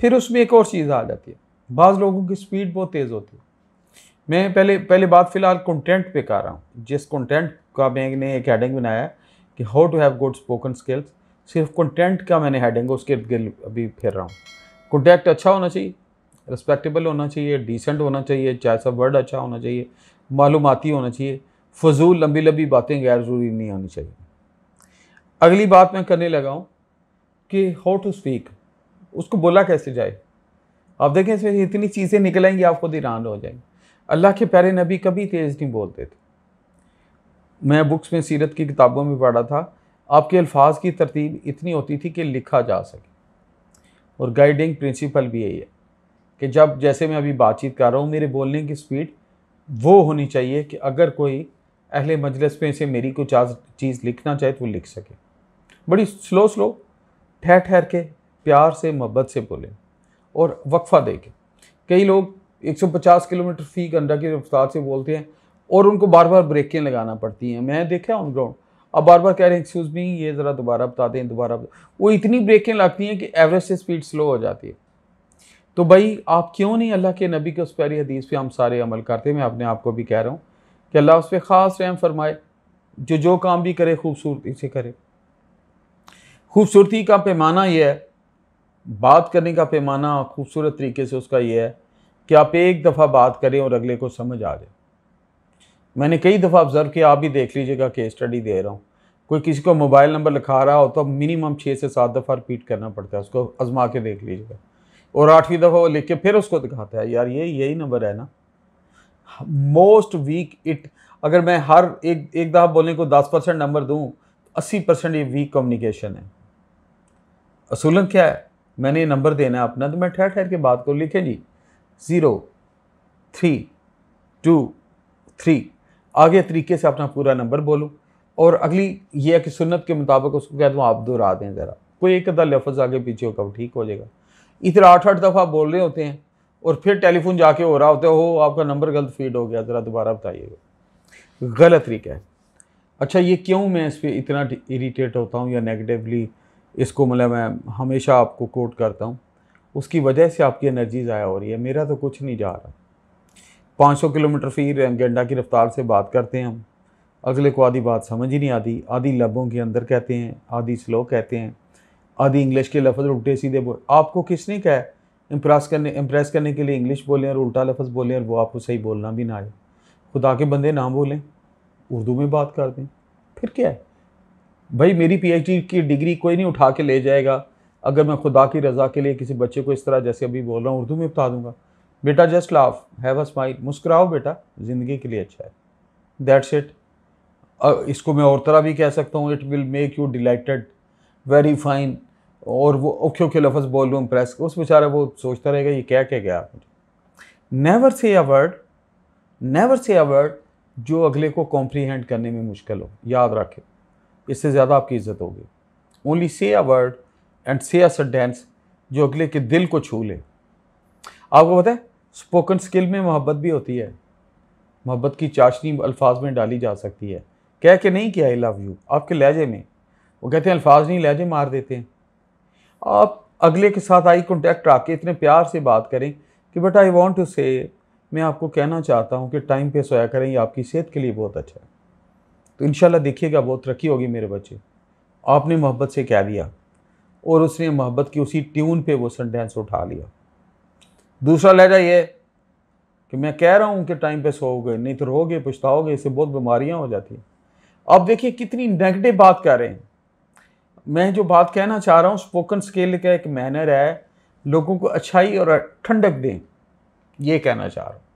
फिर उसमें एक और चीज़ आ जाती है बाज़ लोगों की स्पीड बहुत तेज़ होती है मैं पहले पहले बात फ़िलहाल कंटेंट पे कर रहा हूँ जिस कंटेंट का मैंने एक हेडिंग बनाया है कि how to have good spoken skills सिर्फ कंटेंट का मैंने हेडिंग उसके गिल अभी फिर रहा हूँ कंटेंट अच्छा होना चाहिए रिस्पेक्टेबल होना चाहिए डिसेंट होना चाहिए चाहे सा वर्ड अच्छा होना चाहिए मालूमती होना चाहिए फजूल लंबी लंबी बातें गैर ज़रूरी नहीं होनी चाहिए अगली बात मैं करने लगा हूँ कि हाउ टू स्पीक उसको बोला कैसे जाए आप देखें इसमें इतनी चीज़ें निकलेंगी आप खुद ईरान हो जाएंगे अल्लाह के प्यारे नबी कभी तेज़ नहीं बोलते थे मैं बुक्स में सीरत की किताबों में पढ़ा था आपके अल्फाज की तरतीब इतनी होती थी कि लिखा जा सके और गाइडिंग प्रिंसिपल भी यही है कि जब जैसे मैं अभी बातचीत कर रहा हूँ मेरे बोलने की स्पीड वो होनी चाहिए कि अगर कोई अहले मजलस में से मेरी कोई चीज़ लिखना चाहे तो लिख सके बड़ी स्लो स्लो ठहर ठहर के प्यार से मोहब्बत से बोलें और वक्फ़ा देखें कई लोग 150 किलोमीटर फ़ी घंटा की रफ्तार से बोलते हैं और उनको बार बार ब्रेकें लगाना पड़ती हैं मैं देखा ऑन ग्राउंड अब बार बार कह रहे हैं एक्सक्यूज़ मी ये ज़रा दोबारा बताते हैं दोबारा वो इतनी ब्रेकें लगती हैं कि एवरेज से स्पीड स्लो हो जाती है तो भाई आप क्यों नहीं अल्लाह के नबी के उस प्यारी हदीस पे हम सारे अमल करते हैं मैं अपने आप को भी कह रहा हूँ कि अल्लाह उस पर ख़ास रहम फरमाए जो जो काम भी करे खूबसूरती से करे खूबसूरती का पैमाना यह है बात करने का पैमाना खूबसूरत तरीके से उसका यह है कि आप एक दफ़ा बात करें और अगले को समझ आ जाए मैंने कई दफ़ा ऑब्ज़र्व किया आप भी देख लीजिएगा केस स्टडी दे रहा हूँ कोई किसी को मोबाइल नंबर लिखा रहा हो तो मिनिमम छः से सात दफ़ा रिपीट करना पड़ता है उसको आजमा के देख लीजिएगा और आठवीं दफ़ा वो लिख के फिर उसको दिखाता है यार ये यही नंबर है ना मोस्ट वीक इट अगर मैं हर एक एक दफ़ा बोलने को दस परसेंट नंबर दूँ तो अस्सी परसेंट ये वीक कम्युनिकेशन है असूलन क्या है मैंने ये नंबर देना है अपना तो मैं ठहर ठहर के बात को लिखे G zero three two three आगे तरीके से अपना पूरा नंबर बोलूँ और अगली यह कि सुन्नत के मुताबिक उसको कह दूँ आप दोहरा दें ज़रा कोई एक अदा लफज आगे पीछे होगा वो ठीक हो जाएगा इतना आठ आठ दफ़ा बोल रहे होते हैं और फिर टेलीफोन जाके हो रहा होता है हो आपका नंबर गलत फीड हो गया ज़रा दोबारा बताइएगा गलत तरीका है अच्छा ये क्यों मैं इस पर इतना इरीटेट होता हूँ या नेगेटिवली इसको मतलब मैं हमेशा आपको कोट करता हूँ उसकी वजह से आपकी एनर्जी ज़ाया हो रही है मेरा तो कुछ नहीं जा रहा 500 किलोमीटर फिर गेंडा की रफ्तार से बात करते हैं हम अगले को आधी बात समझ ही नहीं आती आधी लबों के अंदर कहते हैं आधी स्लो कहते हैं आधी इंग्लिश के लफ्ज़ उल्टे सीधे बोल आपको किसने कहा इम्प्रेस करने इम्प्रेस करने के लिए इंग्लिश बोलें और उल्टा लफ्ज़ बोलें और वो आपको सही बोलना भी ना आए खुदा के बंदे ना बोलें उर्दू में बात कर दें फिर क्या है भाई मेरी पीएचडी की डिग्री कोई नहीं उठा के ले जाएगा अगर मैं खुदा की रज़ा के लिए किसी बच्चे को इस तरह जैसे अभी बोल रहा हूँ उर्दू में बता दूंगा बेटा just laugh have a smile मुस्कुराओ बेटा ज़िंदगी के लिए अच्छा है दैट्स इट इसको मैं और तरह भी कह सकता हूँ it will make you delighted very fine और वो ओके ओके लफ्ज़ बोल लूँ प्रेस उस बेचारा वो सोचता रहेगा ये क्या क्या गया मुझे never say a word never say a word जो अगले को कॉम्प्रीहेंड करने में मुश्किल हो याद रखें इससे ज़्यादा आपकी इज्जत होगी only say a word and से अ सेंटेंस जो अगले के दिल को छू ले आपको पता है स्पोकन स्किल में मोहब्बत भी होती है मोहब्बत की चाशनी अल्फाज में डाली जा सकती है कह के नहीं कि आई लव यू आपके लहजे में वो कहते हैं अल्फाज नहीं लहजे मार देते हैं आप अगले के साथ आई कॉन्टैक्ट आके इतने प्यार से बात करें कि बट आई वॉन्ट टू से मैं आपको कहना चाहता हूँ कि टाइम पे सोया करें ये आपकी सेहत के लिए बहुत अच्छा है तो इन देखिएगा बहुत तरक्की होगी मेरे बच्चे आपने मोहब्बत से कह दिया और उसने मोहब्बत की उसी ट्यून पे वो सेंटेंस उठा लिया दूसरा लहजा ये कि मैं कह रहा हूँ कि टाइम पे सोओगे नहीं तो रहोगे पछताओगे इससे बहुत बीमारियाँ हो जाती हैं अब देखिए कितनी नेगेटिव बात कह रहे हैं मैं जो बात कहना चाह रहा हूँ स्पोकन स्केल का एक मैनर है लोगों को अच्छाई और ठंडक दें ये कहना चाह रहा हूँ